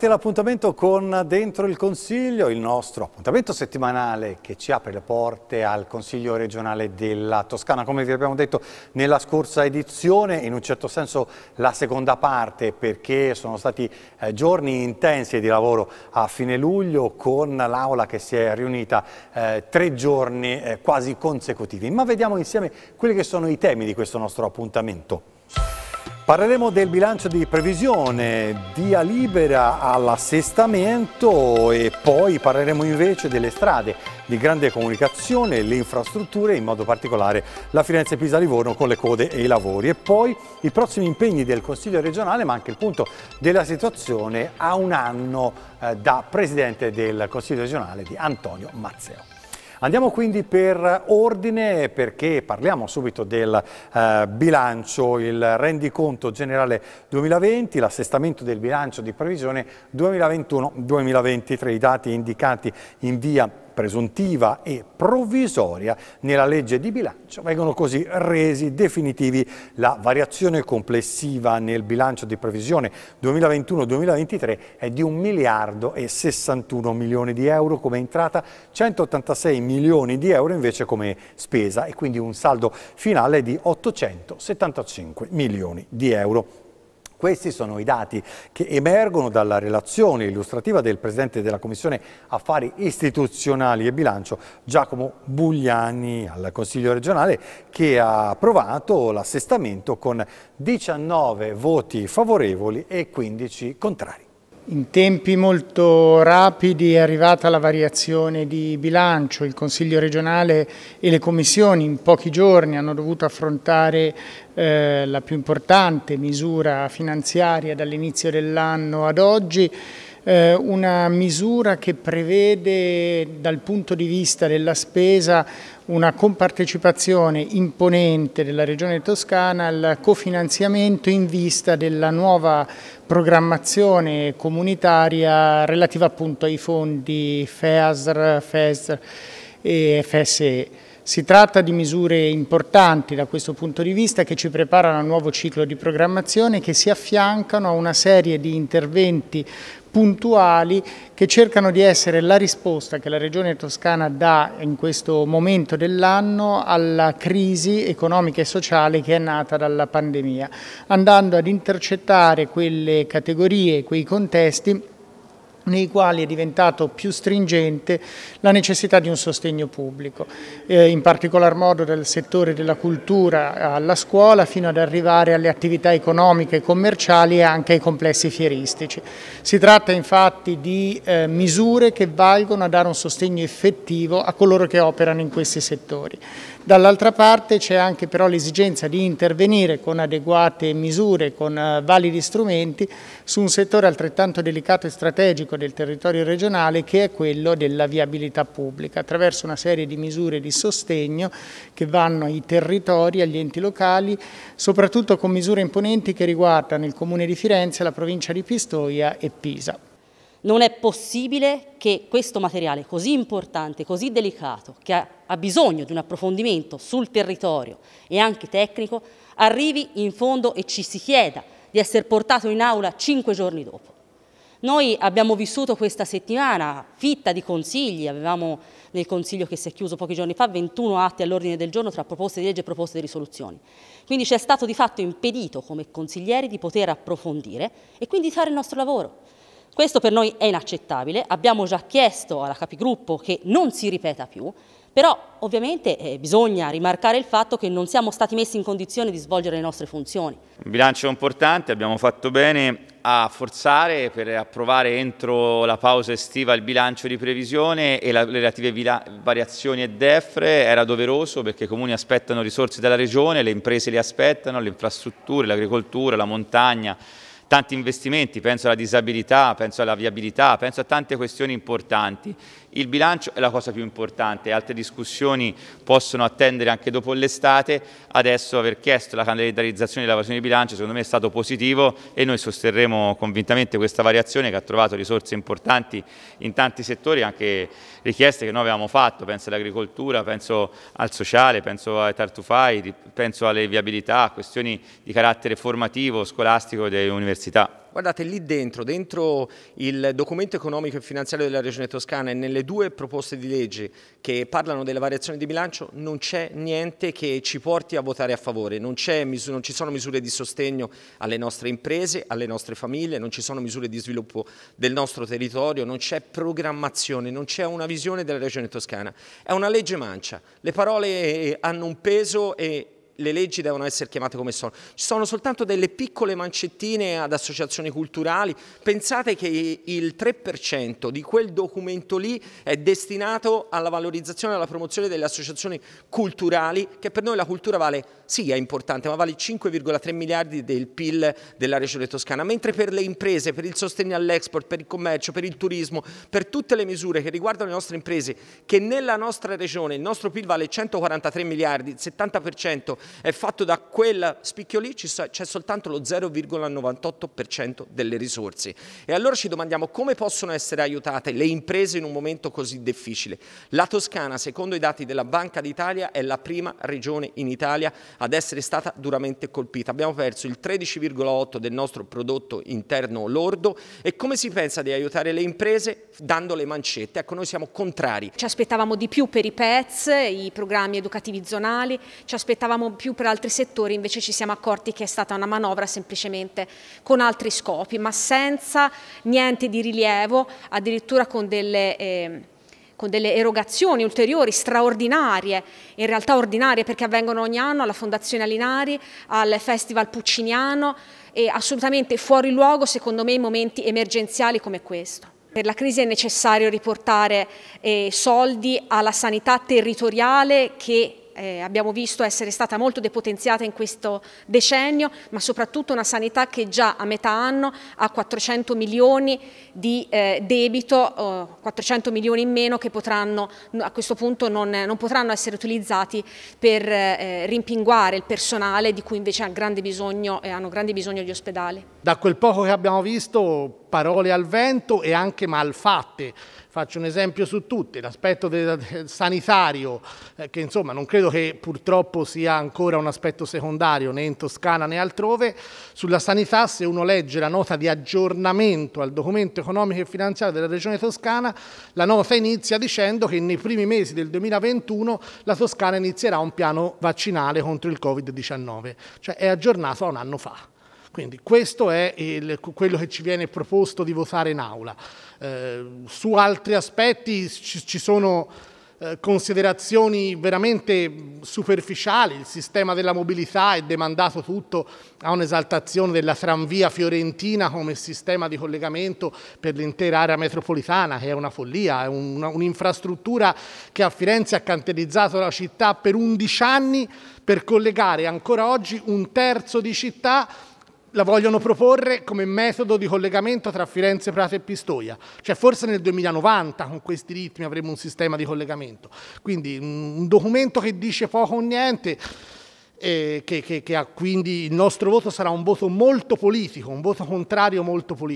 Bentornati all'appuntamento con Dentro il Consiglio, il nostro appuntamento settimanale che ci apre le porte al Consiglio regionale della Toscana. Come vi abbiamo detto nella scorsa edizione, in un certo senso la seconda parte perché sono stati eh, giorni intensi di lavoro a fine luglio con l'aula che si è riunita eh, tre giorni eh, quasi consecutivi. Ma vediamo insieme quelli che sono i temi di questo nostro appuntamento. Parleremo del bilancio di previsione, via libera all'assestamento e poi parleremo invece delle strade di grande comunicazione, le infrastrutture, in modo particolare la Firenze-Pisa-Livorno con le code e i lavori. E poi i prossimi impegni del Consiglio regionale, ma anche il punto della situazione a un anno eh, da Presidente del Consiglio regionale di Antonio Mazzeo. Andiamo quindi per ordine perché parliamo subito del eh, bilancio, il rendiconto generale 2020, l'assestamento del bilancio di previsione 2021-2023, i dati indicati in via presuntiva e provvisoria nella legge di bilancio vengono così resi definitivi. La variazione complessiva nel bilancio di previsione 2021-2023 è di 1 miliardo e 61 milioni di euro come entrata, 186 milioni di euro invece come spesa e quindi un saldo finale di 875 milioni di euro. Questi sono i dati che emergono dalla relazione illustrativa del Presidente della Commissione Affari Istituzionali e Bilancio Giacomo Bugliani al Consiglio regionale che ha approvato l'assestamento con 19 voti favorevoli e 15 contrari. In tempi molto rapidi è arrivata la variazione di bilancio, il Consiglio regionale e le commissioni in pochi giorni hanno dovuto affrontare eh, la più importante misura finanziaria dall'inizio dell'anno ad oggi eh, una misura che prevede dal punto di vista della spesa una compartecipazione imponente della Regione Toscana al cofinanziamento in vista della nuova programmazione comunitaria relativa appunto ai fondi FEASR, FESR e FSE. Si tratta di misure importanti da questo punto di vista che ci preparano a un nuovo ciclo di programmazione che si affiancano a una serie di interventi puntuali che cercano di essere la risposta che la Regione Toscana dà in questo momento dell'anno alla crisi economica e sociale che è nata dalla pandemia, andando ad intercettare quelle categorie, quei contesti nei quali è diventato più stringente la necessità di un sostegno pubblico, eh, in particolar modo dal settore della cultura alla scuola fino ad arrivare alle attività economiche e commerciali e anche ai complessi fieristici. Si tratta infatti di eh, misure che valgono a dare un sostegno effettivo a coloro che operano in questi settori. Dall'altra parte c'è anche però l'esigenza di intervenire con adeguate misure, con eh, validi strumenti su un settore altrettanto delicato e strategico del territorio regionale che è quello della viabilità pubblica, attraverso una serie di misure di sostegno che vanno ai territori, agli enti locali, soprattutto con misure imponenti che riguardano il Comune di Firenze, la provincia di Pistoia e Pisa. Non è possibile che questo materiale così importante, così delicato, che ha bisogno di un approfondimento sul territorio e anche tecnico, arrivi in fondo e ci si chieda di essere portato in aula cinque giorni dopo. Noi abbiamo vissuto questa settimana fitta di consigli, avevamo nel consiglio che si è chiuso pochi giorni fa 21 atti all'ordine del giorno tra proposte di legge e proposte di risoluzioni. Quindi ci è stato di fatto impedito come consiglieri di poter approfondire e quindi fare il nostro lavoro. Questo per noi è inaccettabile, abbiamo già chiesto alla capigruppo che non si ripeta più, però ovviamente eh, bisogna rimarcare il fatto che non siamo stati messi in condizione di svolgere le nostre funzioni. Un bilancio importante, abbiamo fatto bene a forzare per approvare entro la pausa estiva il bilancio di previsione e la, le relative variazioni e defre, era doveroso perché i comuni aspettano risorse dalla regione, le imprese le aspettano, le infrastrutture, l'agricoltura, la montagna, tanti investimenti, penso alla disabilità, penso alla viabilità, penso a tante questioni importanti. Il bilancio è la cosa più importante, altre discussioni possono attendere anche dopo l'estate, adesso aver chiesto la calendarizzazione variazione di bilancio secondo me è stato positivo e noi sosterremo convintamente questa variazione che ha trovato risorse importanti in tanti settori, anche richieste che noi avevamo fatto, penso all'agricoltura, penso al sociale, penso ai tartufai, penso alle viabilità, questioni di carattere formativo, scolastico e delle università. Guardate, lì dentro, dentro il documento economico e finanziario della Regione Toscana e nelle due proposte di legge che parlano delle variazioni di bilancio non c'è niente che ci porti a votare a favore, non, non ci sono misure di sostegno alle nostre imprese, alle nostre famiglie, non ci sono misure di sviluppo del nostro territorio, non c'è programmazione, non c'è una visione della Regione Toscana. È una legge mancia, le parole eh, hanno un peso e le leggi devono essere chiamate come sono. Ci sono soltanto delle piccole mancettine ad associazioni culturali. Pensate che il 3% di quel documento lì è destinato alla valorizzazione e alla promozione delle associazioni culturali, che per noi la cultura vale, sì è importante, ma vale 5,3 miliardi del PIL della regione toscana, mentre per le imprese, per il sostegno all'export, per il commercio, per il turismo, per tutte le misure che riguardano le nostre imprese, che nella nostra regione il nostro PIL vale 143 miliardi, il 70% è fatto da quel spicchio lì, c'è soltanto lo 0,98% delle risorse. E allora ci domandiamo come possono essere aiutate le imprese in un momento così difficile. La Toscana, secondo i dati della Banca d'Italia, è la prima regione in Italia ad essere stata duramente colpita. Abbiamo perso il 13,8% del nostro prodotto interno lordo e come si pensa di aiutare le imprese dando le mancette? Ecco, noi siamo contrari. Ci aspettavamo di più per i PEZ, i programmi educativi zonali, ci aspettavamo più per altri settori invece ci siamo accorti che è stata una manovra semplicemente con altri scopi, ma senza niente di rilievo, addirittura con delle... Eh, con delle erogazioni ulteriori, straordinarie, in realtà ordinarie perché avvengono ogni anno alla Fondazione Alinari, al Festival Pucciniano e assolutamente fuori luogo secondo me in momenti emergenziali come questo. Per la crisi è necessario riportare eh, soldi alla sanità territoriale che eh, abbiamo visto essere stata molto depotenziata in questo decennio, ma soprattutto una sanità che già a metà anno ha 400 milioni di eh, debito, 400 milioni in meno che potranno a questo punto non, non potranno essere utilizzati per eh, rimpinguare il personale di cui invece ha grande bisogno, hanno grande bisogno gli ospedali. Da quel poco che abbiamo visto parole al vento e anche malfatte. Faccio un esempio su tutte, l'aspetto sanitario, eh, che insomma non credo che purtroppo sia ancora un aspetto secondario né in Toscana né altrove. Sulla sanità, se uno legge la nota di aggiornamento al documento economico e finanziario della Regione Toscana, la nota inizia dicendo che nei primi mesi del 2021 la Toscana inizierà un piano vaccinale contro il Covid-19, cioè è aggiornato a un anno fa. Quindi questo è il, quello che ci viene proposto di votare in aula. Eh, su altri aspetti ci, ci sono eh, considerazioni veramente superficiali, il sistema della mobilità è demandato tutto a un'esaltazione della tranvia fiorentina come sistema di collegamento per l'intera area metropolitana, che è una follia, è un'infrastruttura un che a Firenze ha cantierizzato la città per 11 anni per collegare ancora oggi un terzo di città la vogliono proporre come metodo di collegamento tra Firenze, Prato e Pistoia. Cioè forse nel 2090 con questi ritmi avremo un sistema di collegamento. Quindi un documento che dice poco o niente eh, che, che, che ha, quindi il nostro voto sarà un voto molto politico, un voto contrario molto politico.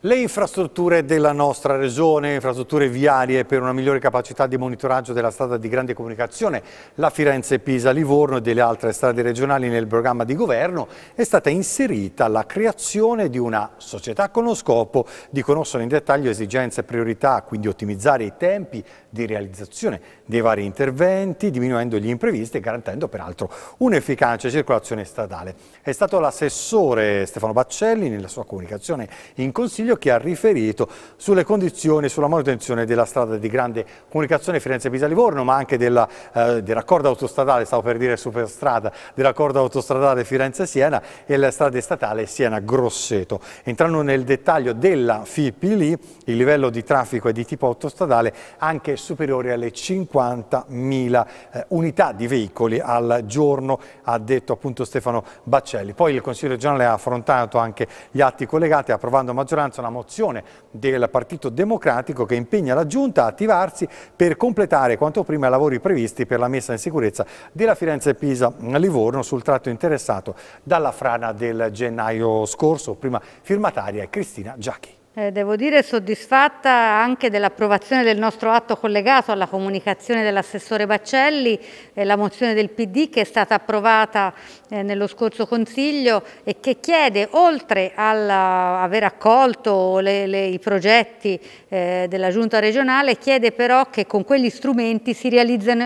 Le infrastrutture della nostra regione, infrastrutture viarie per una migliore capacità di monitoraggio della strada di grande comunicazione, la Firenze-Pisa-Livorno e delle altre strade regionali nel programma di governo, è stata inserita la creazione di una società con lo scopo di conoscere in dettaglio esigenze e priorità, quindi ottimizzare i tempi di realizzazione dei vari interventi, diminuendo gli imprevisti e garantendo peraltro un'efficacia efficace circolazione stradale. È stato l'assessore Stefano Baccelli nella sua comunicazione in Consiglio che ha riferito sulle condizioni e sulla manutenzione della strada di grande comunicazione Firenze-Pisa-Livorno ma anche della, eh, del raccordo autostradale, stavo per dire superstrada, del raccordo autostradale Firenze-Siena e la strada statale Siena-Grosseto. Entrando nel dettaglio della FIPILI, il livello di traffico è di tipo autostradale anche superiore alle 50.000 eh, unità di veicoli al giorno ha detto appunto Stefano Baccelli. Poi il Consiglio regionale ha affrontato anche gli atti collegati approvando a maggioranza una mozione del Partito Democratico che impegna la Giunta a attivarsi per completare quanto prima i lavori previsti per la messa in sicurezza della Firenze-Pisa-Livorno sul tratto interessato dalla frana del gennaio scorso, prima firmataria è Cristina Giacchi. Eh, devo dire soddisfatta anche dell'approvazione del nostro atto collegato alla comunicazione dell'assessore Baccelli, eh, la mozione del PD che è stata approvata eh, nello scorso Consiglio e che chiede, oltre all'aver accolto le, le, i progetti eh, della Giunta regionale, chiede però che con quegli strumenti si,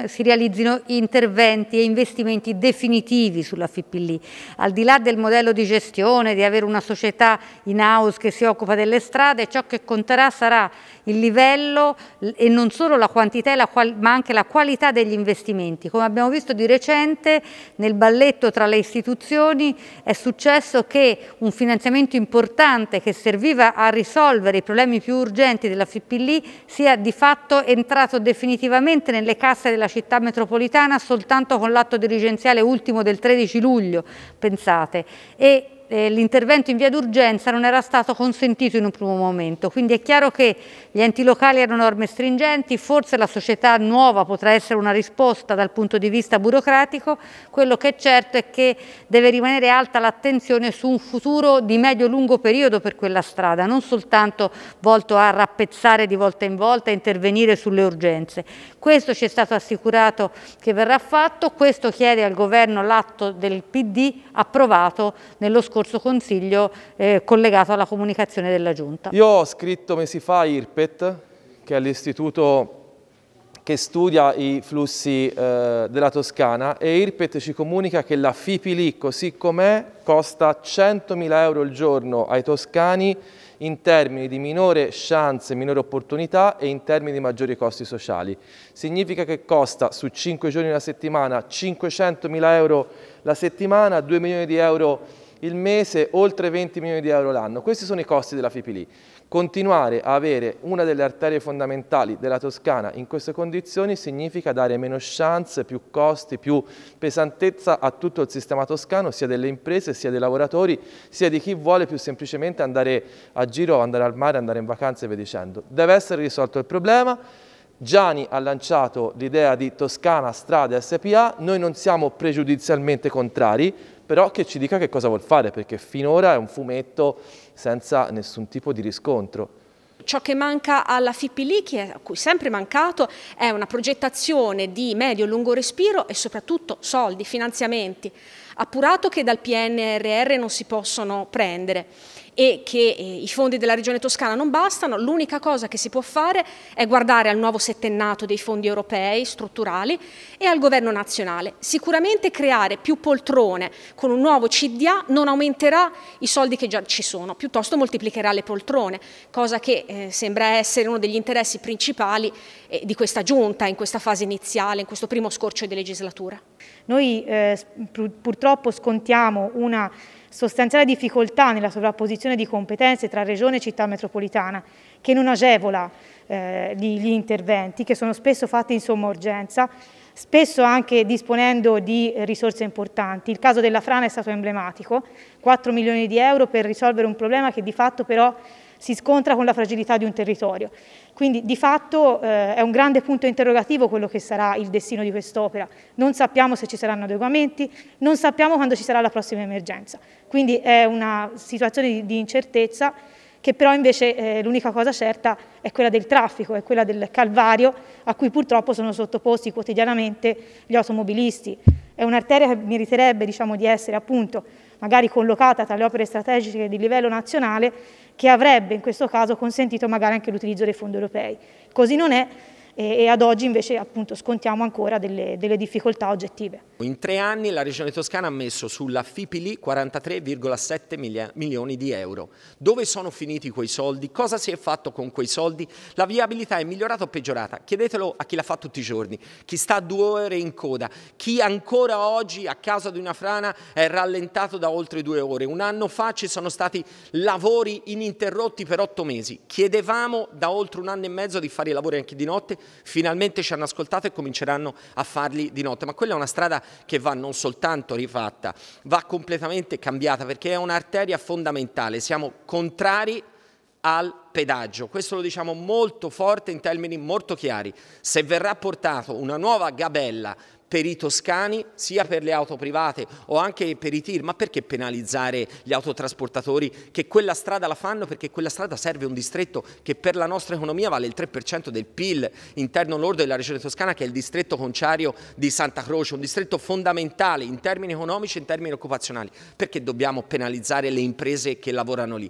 si realizzino interventi e investimenti definitivi sulla FIPLI. Al di là del modello di gestione, di avere una società in house che si occupa delle strade, strade, ciò che conterà sarà il livello e non solo la quantità ma anche la qualità degli investimenti. Come abbiamo visto di recente nel balletto tra le istituzioni è successo che un finanziamento importante che serviva a risolvere i problemi più urgenti della FIPLI sia di fatto entrato definitivamente nelle casse della città metropolitana soltanto con l'atto dirigenziale ultimo del 13 luglio, pensate. E eh, l'intervento in via d'urgenza non era stato consentito in un primo momento, quindi è chiaro che gli enti locali hanno norme stringenti, forse la società nuova potrà essere una risposta dal punto di vista burocratico, quello che è certo è che deve rimanere alta l'attenzione su un futuro di medio-lungo periodo per quella strada, non soltanto volto a rappezzare di volta in volta e intervenire sulle urgenze. Questo ci è stato assicurato che verrà fatto, questo chiede al governo l'atto del PD approvato nello scorso Consiglio eh, collegato alla comunicazione della Giunta. Io ho scritto mesi fa a IRPET, che è l'istituto che studia i flussi eh, della Toscana e Irpet ci comunica che la Fipili così com'è costa 100.000 euro al giorno ai toscani in termini di minore chance, minore opportunità e in termini di maggiori costi sociali. Significa che costa su 5 giorni alla settimana 500.000 euro la settimana, 2 milioni di euro il mese, oltre 20 milioni di euro l'anno. Questi sono i costi della Fipili. Continuare a avere una delle arterie fondamentali della Toscana in queste condizioni significa dare meno chance, più costi, più pesantezza a tutto il sistema toscano, sia delle imprese, sia dei lavoratori, sia di chi vuole più semplicemente andare a giro, andare al mare, andare in vacanze e via dicendo. Deve essere risolto il problema. Gianni ha lanciato l'idea di Toscana Strade SPA, noi non siamo pregiudizialmente contrari, però che ci dica che cosa vuol fare, perché finora è un fumetto senza nessun tipo di riscontro. Ciò che manca alla Fippilichi, a cui sempre mancato, è una progettazione di medio-lungo e respiro e soprattutto soldi, finanziamenti, appurato che dal PNRR non si possono prendere e che eh, i fondi della regione toscana non bastano, l'unica cosa che si può fare è guardare al nuovo settennato dei fondi europei strutturali e al governo nazionale. Sicuramente creare più poltrone con un nuovo CDA non aumenterà i soldi che già ci sono, piuttosto moltiplicherà le poltrone, cosa che eh, sembra essere uno degli interessi principali eh, di questa giunta in questa fase iniziale, in questo primo scorcio di legislatura. Noi eh, pur purtroppo scontiamo una sostanziale difficoltà nella sovrapposizione di competenze tra regione e città metropolitana, che non agevola eh, gli, gli, interventi, che sono spesso fatti in somma urgenza, spesso anche disponendo di risorse importanti. Il caso della frana è stato emblematico, 4 milioni di euro per risolvere un problema che di fatto però si scontra con la fragilità di un territorio. Quindi di fatto eh, è un grande punto interrogativo quello che sarà il destino di quest'opera. Non sappiamo se ci saranno adeguamenti, non sappiamo quando ci sarà la prossima emergenza. Quindi è una situazione di, di incertezza che però invece eh, l'unica cosa certa è quella del traffico, è quella del calvario a cui purtroppo sono sottoposti quotidianamente gli automobilisti. È un'arteria che meriterebbe diciamo, di essere appunto magari collocata tra le opere strategiche di livello nazionale, che avrebbe in questo caso consentito magari anche l'utilizzo dei fondi europei. Così non è, e, e ad oggi invece appunto scontiamo ancora delle, delle, difficoltà oggettive. In tre anni la Regione Toscana ha messo sulla FIPILI 43,7 milioni di euro. Dove sono finiti quei soldi? Cosa si è fatto con quei soldi? La viabilità è migliorata o peggiorata? Chiedetelo a chi la fa tutti i giorni, chi sta due ore in coda, chi ancora oggi a causa di una frana è rallentato da oltre due ore. Un anno fa ci sono stati lavori ininterrotti per otto mesi. Chiedevamo da oltre un anno e mezzo di fare i lavori anche di notte, finalmente ci hanno ascoltato e cominceranno a farli di notte. Ma quella è una strada che va non soltanto rifatta, va completamente cambiata perché è un'arteria fondamentale. Siamo contrari al pedaggio. Questo lo diciamo molto forte in termini molto chiari. Se verrà portata una nuova gabella per i toscani, sia per le auto private o anche per i tir, ma perché penalizzare gli autotrasportatori che quella strada la fanno perché quella strada serve un distretto che per la nostra economia vale il 3% del PIL interno lordo della regione toscana che è il distretto conciario di Santa Croce, un distretto fondamentale in termini economici e in termini occupazionali, perché dobbiamo penalizzare le imprese che lavorano lì.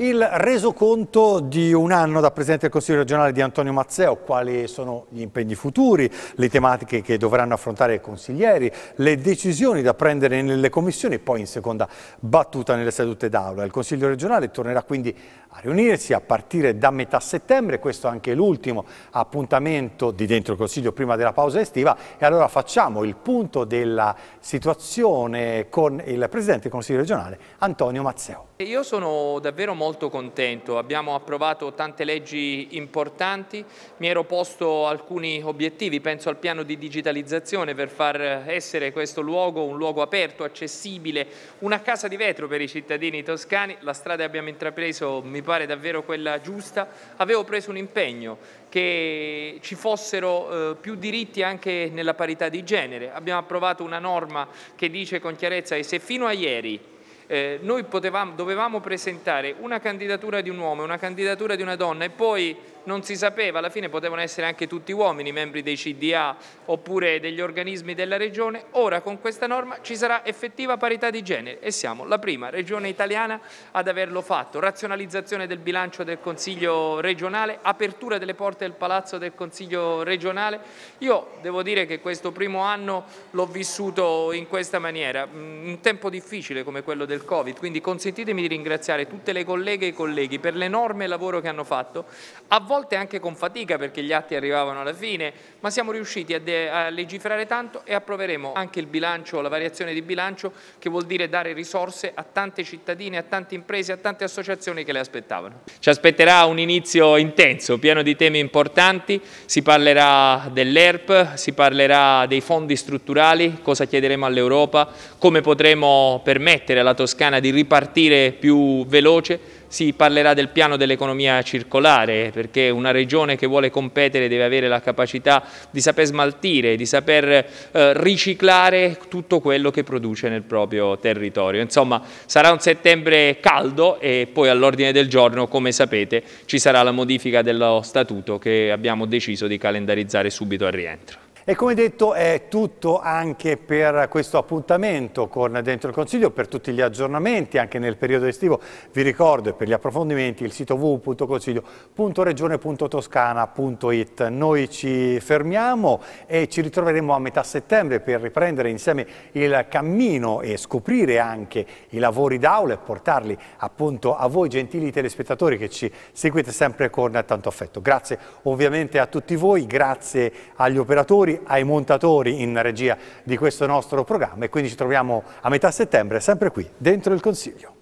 Il resoconto di un anno da Presidente del Consiglio regionale di Antonio Mazzeo, quali sono gli impegni futuri, le tematiche che dovranno affrontare i consiglieri, le decisioni da prendere nelle commissioni e poi in seconda battuta nelle sedute d'aula. Il Consiglio regionale tornerà quindi a riunirsi a partire da metà settembre, questo è anche l'ultimo appuntamento di dentro il Consiglio prima della pausa estiva e allora facciamo il punto della situazione con il Presidente del Consiglio regionale Antonio Mazzeo. Io sono davvero molto molto contento, abbiamo approvato tante leggi importanti, mi ero posto alcuni obiettivi, penso al piano di digitalizzazione per far essere questo luogo un luogo aperto, accessibile, una casa di vetro per i cittadini toscani, la strada che abbiamo intrapreso mi pare davvero quella giusta, avevo preso un impegno che ci fossero eh, più diritti anche nella parità di genere, abbiamo approvato una norma che dice con chiarezza che se fino a ieri eh, noi potevamo, dovevamo presentare una candidatura di un uomo e una candidatura di una donna e poi non si sapeva, alla fine potevano essere anche tutti uomini, membri dei CDA oppure degli organismi della regione, ora con questa norma ci sarà effettiva parità di genere e siamo la prima regione italiana ad averlo fatto. Razionalizzazione del bilancio del Consiglio regionale, apertura delle porte del Palazzo del Consiglio regionale. Io devo dire che questo primo anno l'ho vissuto in questa maniera, mm, un tempo difficile come quello del Covid, quindi consentitemi di ringraziare tutte le colleghe e i colleghi per l'enorme lavoro che hanno fatto. A volte volte anche con fatica perché gli atti arrivavano alla fine, ma siamo riusciti a, a legiferare tanto e approveremo anche il bilancio, la variazione di bilancio che vuol dire dare risorse a tante cittadine, a tante imprese, a tante associazioni che le aspettavano. Ci aspetterà un inizio intenso, pieno di temi importanti, si parlerà dell'ERP, si parlerà dei fondi strutturali, cosa chiederemo all'Europa, come potremo permettere alla Toscana di ripartire più veloce, si parlerà del piano dell'economia circolare, perché una regione che vuole competere deve avere la capacità di saper smaltire, di saper eh, riciclare tutto quello che produce nel proprio territorio. Insomma, sarà un settembre caldo e poi all'ordine del giorno, come sapete, ci sarà la modifica dello statuto che abbiamo deciso di calendarizzare subito al rientro. E come detto è tutto anche per questo appuntamento con Dentro il Consiglio, per tutti gli aggiornamenti anche nel periodo estivo. Vi ricordo e per gli approfondimenti il sito www.consiglio.regione.toscana.it. Noi ci fermiamo e ci ritroveremo a metà settembre per riprendere insieme il cammino e scoprire anche i lavori d'aula e portarli appunto a voi gentili telespettatori che ci seguite sempre con tanto affetto. Grazie ovviamente a tutti voi, grazie agli operatori ai montatori in regia di questo nostro programma e quindi ci troviamo a metà settembre sempre qui, dentro il Consiglio.